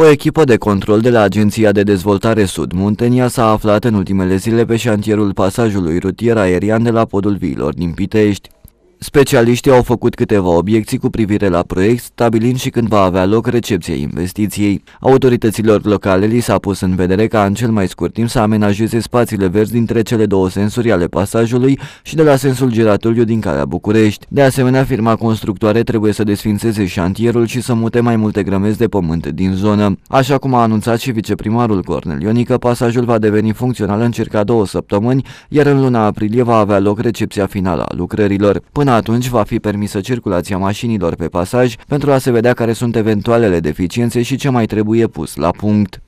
O echipă de control de la Agenția de Dezvoltare Sud-Muntenia s-a aflat în ultimele zile pe șantierul pasajului rutier aerian de la podul viilor din Pitești. Specialiștii au făcut câteva obiecții cu privire la proiect, stabilind și când va avea loc recepția investiției. Autorităților locale li s-a pus în vedere ca în cel mai scurt timp să amenajeze spațiile verzi dintre cele două sensuri ale pasajului și de la sensul giratoriu din calea București. De asemenea, firma constructoare trebuie să desfințeze șantierul și să mute mai multe grămezi de pământ din zonă. Așa cum a anunțat și viceprimarul Cornel Ionică, pasajul va deveni funcțional în circa două săptămâni, iar în luna aprilie va avea loc recepția finală a lucrărilor. Până Până atunci va fi permisă circulația mașinilor pe pasaj pentru a se vedea care sunt eventualele deficiențe și ce mai trebuie pus la punct.